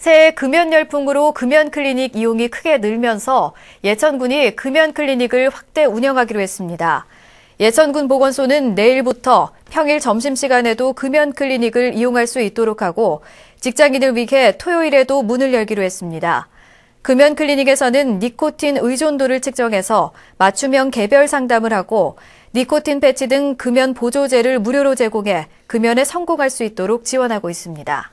새 금연 열풍으로 금연 클리닉 이용이 크게 늘면서 예천군이 금연 클리닉을 확대 운영하기로 했습니다. 예천군 보건소는 내일부터 평일 점심시간에도 금연 클리닉을 이용할 수 있도록 하고 직장인을 위해 토요일에도 문을 열기로 했습니다. 금연 클리닉에서는 니코틴 의존도를 측정해서 맞춤형 개별 상담을 하고 니코틴 패치 등 금연 보조제를 무료로 제공해 금연에 성공할 수 있도록 지원하고 있습니다.